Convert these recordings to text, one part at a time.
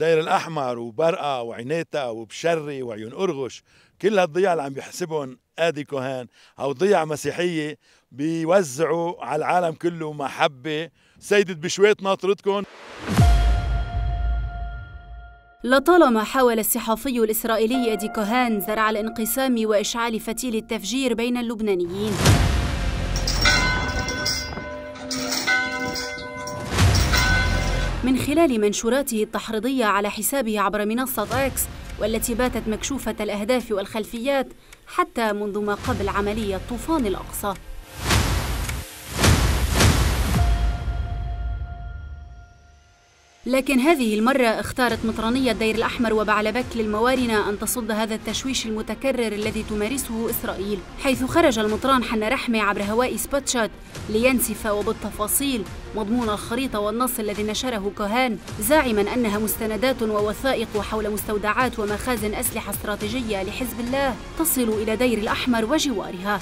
دير الأحمر وبرقة وعينيتا وبشري وعيون أرغش كل هالضياع اللي عم بيحسبهم آدي كوهان أو ضياع مسيحية بيوزعوا على العالم كله محبة سيدت بشويه ناطرتكم لطالما حاول الصحفي الإسرائيلي أدي كوهان زرع الانقسام وإشعال فتيل التفجير بين اللبنانيين من خلال منشوراته التحريضية على حسابه عبر منصة إكس والتي باتت مكشوفة الأهداف والخلفيات حتى منذ ما قبل عملية طوفان الأقصى لكن هذه المرة اختارت مطرانية الدير الأحمر وبعلبك للموارنة أن تصد هذا التشويش المتكرر الذي تمارسه إسرائيل حيث خرج المطران حنا رحمة عبر هواء سبوتشات لينسف وبالتفاصيل مضمون الخريطة والنص الذي نشره كوهان زاعما أنها مستندات ووثائق حول مستودعات ومخازن أسلحة استراتيجية لحزب الله تصل إلى دير الأحمر وجوارها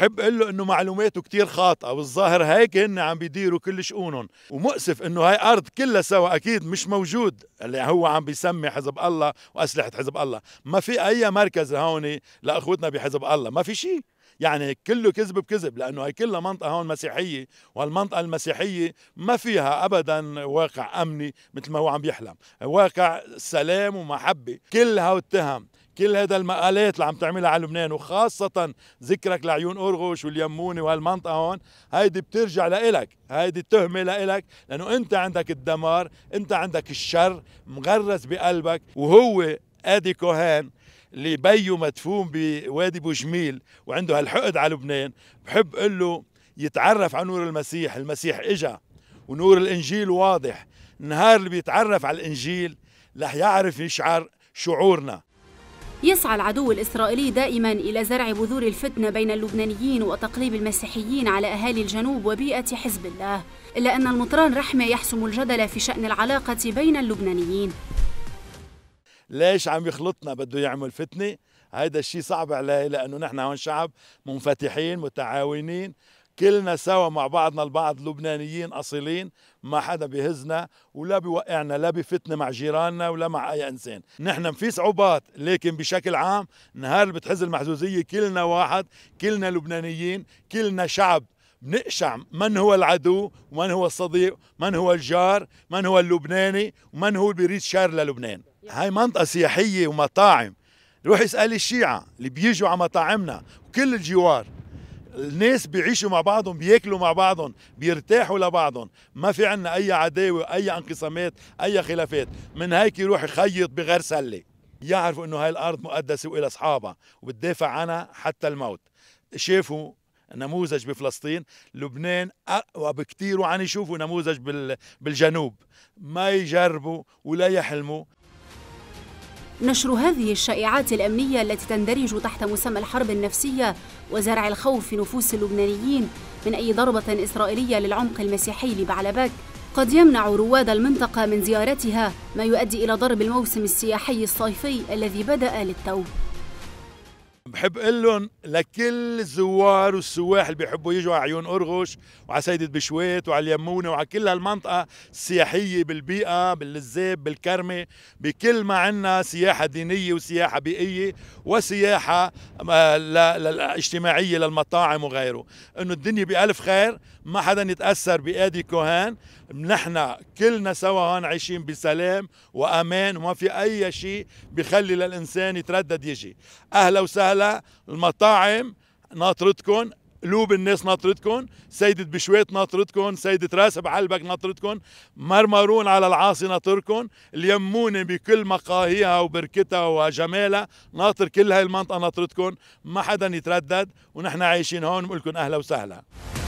بحب اقول له انه معلوماته كتير خاطئه والظاهر هيك هن عم بيديروا كل شؤونهم ومؤسف انه هاي ارض كلها سوا اكيد مش موجود اللي هو عم بيسمي حزب الله واسلحه حزب الله ما في اي مركز هون لاخوتنا بحزب الله ما في شيء يعني كله كذب بكذب لانه هي كلها منطقه هون مسيحيه والمنطقه المسيحيه ما فيها ابدا واقع امني مثل ما هو عم بيحلم واقع سلام ومحبه كل هالتهم كل هذا المقالات اللي عم تعملها على لبنان وخاصة ذكرك لعيون أرغوش واليموني وهالمنطقة هون هيدي بترجع لإلك هيدي التهمة لإلك لأنه أنت عندك الدمار أنت عندك الشر مغرس بقلبك وهو آدي كوهان اللي بيو مدفون بوادي بوجميل وعنده هالحقد على لبنان بحب اقول له يتعرف على نور المسيح المسيح اجا ونور الانجيل واضح النهار اللي بيتعرف على الانجيل رح يعرف يشعر شعورنا يسعى العدو الإسرائيلي دائما إلى زرع بذور الفتنة بين اللبنانيين وتقليب المسيحيين على أهالي الجنوب وبيئة حزب الله إلا أن المطران رحمة يحسم الجدل في شأن العلاقة بين اللبنانيين ليش عم يخلطنا بده يعمل فتنه هذا الشيء صعب عليه لانه نحن هون شعب منفتحين متعاونين كلنا سوا مع بعضنا البعض لبنانيين اصيلين ما حدا بيهزنا ولا بيوقعنا لا بفتنه مع جيراننا ولا مع اي انسان نحن في صعوبات لكن بشكل عام نهار اللي بتحز المحزوزيه كلنا واحد كلنا لبنانيين كلنا شعب بنقشع من هو العدو ومن هو الصديق من هو الجار من هو اللبناني ومن هو اللي بيريد شر للبنان هاي منطقه سياحيه ومطاعم روح اسال الشيعه اللي بيجوا على مطاعمنا وكل الجوار الناس بيعيشوا مع بعضهم بياكلوا مع بعضهم بيرتاحوا لبعضهم ما في عنا اي عداوه اي انقسامات اي خلافات من هيك يروح يخيط بغير سله يعرفوا انه هاي الارض مقدسه والى اصحابها وبتدافع عنها حتى الموت شافوا نموذج بفلسطين لبنان اقوى بكثير وعن يشوفوا نموذج بالجنوب ما يجربوا ولا يحلموا نشر هذه الشائعات الامنيه التي تندرج تحت مسمى الحرب النفسيه وزرع الخوف في نفوس اللبنانيين من أي ضربة إسرائيلية للعمق المسيحي لبعلبك قد يمنع رواد المنطقة من زيارتها ما يؤدي إلى ضرب الموسم السياحي الصيفي الذي بدأ للتو بحب اقول لهم لكل الزوار والسواح اللي بيحبوا يجوا على عيون ارغش وعلى سيدة بشويت وعلى اليمونه وعلى كل هالمنطقه السياحيه بالبيئه باللزاب بالكرمه بكل ما عندنا سياحه دينيه وسياحه بيئيه وسياحه آه، اجتماعيه للمطاعم وغيره انه الدنيا بألف خير ما حدا يتاثر بأدي كوهان نحن كلنا سوا هون عايشين بسلام وامان وما في اي شيء بخلي للانسان يتردد يجي اهلا وسهلا المطاعم ناطرتكم قلوب الناس ناطرتكم سيدة بشويت ناطرتكم سيدة راس بعلبك ناطرتكم مرمرون على العاصي ناطركم اليمونة بكل مقاهيها وبركتها وجمالها ناطر كل هاي المنطقة ناطرتكم ما حدا يتردد ونحن عايشين هون بقول لكم أهلا وسهلا